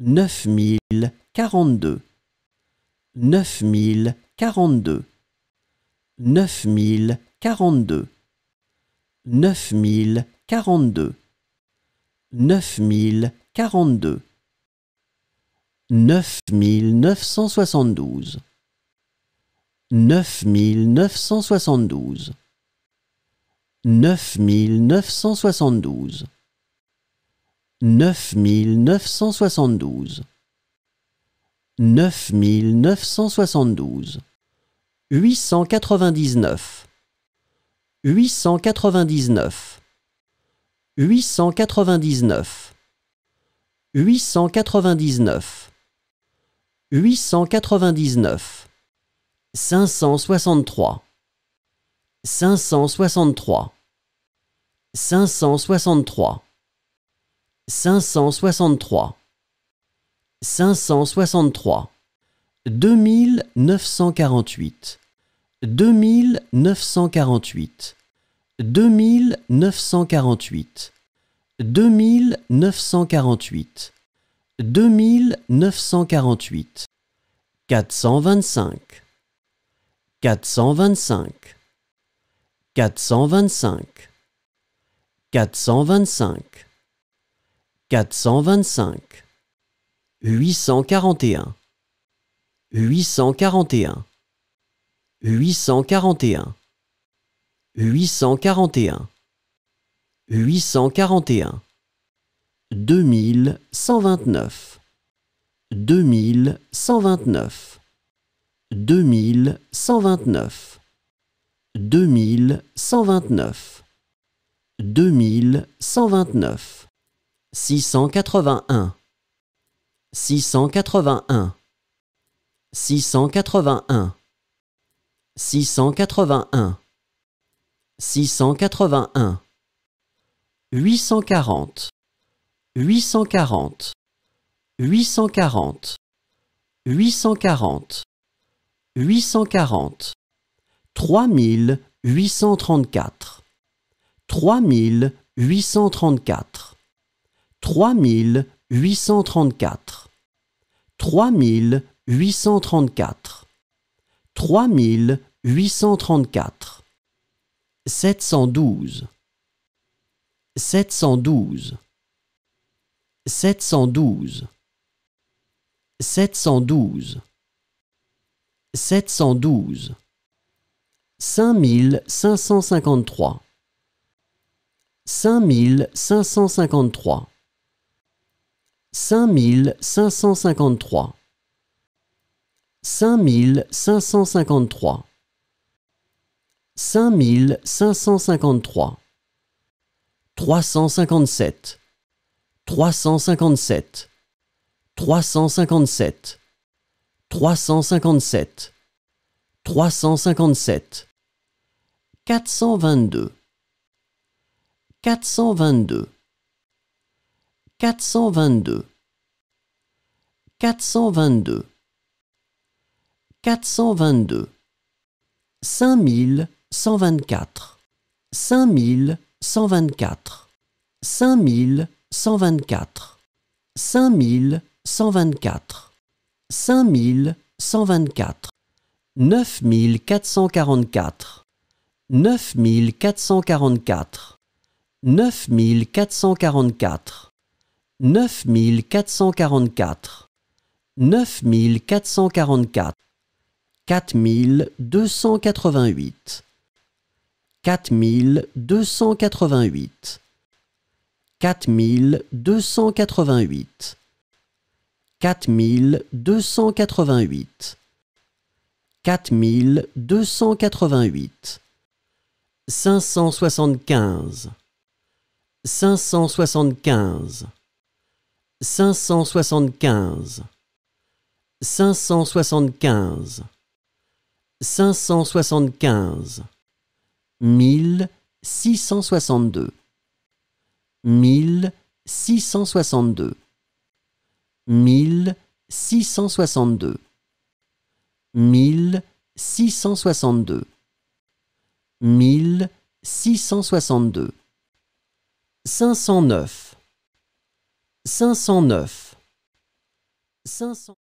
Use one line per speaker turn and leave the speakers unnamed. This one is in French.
neuf mille quarante-deux, neuf mille quarante-deux, neuf mille quarante-deux, neuf mille quarante-deux, neuf mille quarante-deux, neuf mille neuf cent soixante-douze, neuf mille neuf cent soixante-douze, neuf mille neuf cent soixante-douze. 9972 9972 899 899 899 899 899 563 563 563 563 563 2948 2948 2948 2948 2948 425 425 425 425 425 841 841 841 841 841 2129 2129 2129 2129 2129 681 681 681 681 681 840 840 840 840 840 3834 3834 3834 3834 3834 712 712 712 712 712 5553 5553 5553 5553 5553 357 357 357 357 357 422 422 422 422 422 5124 5124 5124 5124 5124 9444 9444 9444 neuf mille quatre cent quarante-quatre, neuf mille quatre cent quarante-quatre, quatre mille deux cent quatre-vingt-huit, quatre mille deux cent quatre-vingt-huit, quatre mille deux cent quatre-vingt-huit, quatre mille deux cent quatre-vingt-huit, quatre mille deux cent quatre-vingt-huit, cinq cent soixante-quinze, cinq cent soixante-quinze. 575 575 575 1662 1662 1662 1662 1662 509 509. 500